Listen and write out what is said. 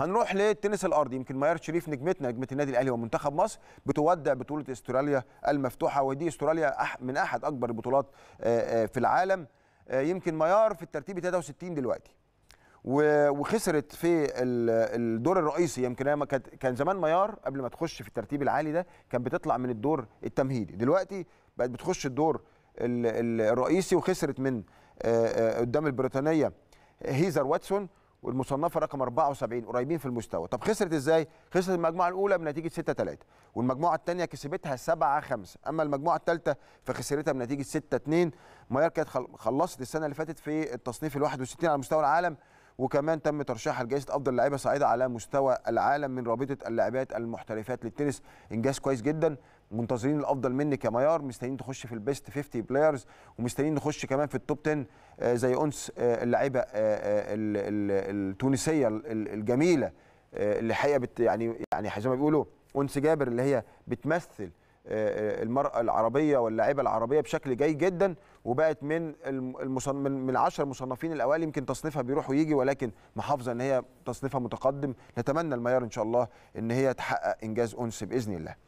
هنروح للتنس الارضي يمكن ميار شريف نجمتنا نجمه النادي الاهلي ومنتخب مصر بتودع بطوله استراليا المفتوحه ودي استراليا من احد اكبر البطولات آه، آه، في العالم آه، يمكن ميار في الترتيب 63 دلوقتي وخسرت في الدور الرئيسي يمكن هي كان زمان ميار قبل ما تخش في الترتيب العالي ده كانت بتطلع من الدور التمهيدي دلوقتي بقت بتخش الدور الرئيسي وخسرت من قدام البريطانيه هيزر واتسون والمصنفه رقم 74 قريبين في المستوى طب خسرت ازاي خسرت المجموعه الاولى بنتيجه 6 3 والمجموعه الثانيه كسبتها 7 5 اما المجموعه الثالثه فخسرتها بنتيجه 6 2 ماير كانت خلصت السنه اللي فاتت في التصنيف ال61 على مستوى العالم وكمان تم ترشيحها لجائزه افضل لاعيبه صعيدة على مستوى العالم من رابطه اللاعبات المحترفات للتنس انجاز كويس جدا منتظرين الافضل منك يا ميار مستنيين تخش في البيست 50 بلايرز ومستنيين نخش كمان في التوب 10 آه، زي انس آه، اللعيبه آه، التونسيه الجميله اللي حقيقه بت يعني يعني زي ما بيقولوا انس جابر اللي هي بتمثل المراه العربيه واللاعيبه العربيه بشكل جيد جدا وبقت من المصن... من 10 مصنفين الاوائل يمكن تصنيفها بيروح ويجي ولكن محافظه ان هي تصنيفها متقدم نتمنى الميار ان شاء الله ان هي تحقق انجاز انس باذن الله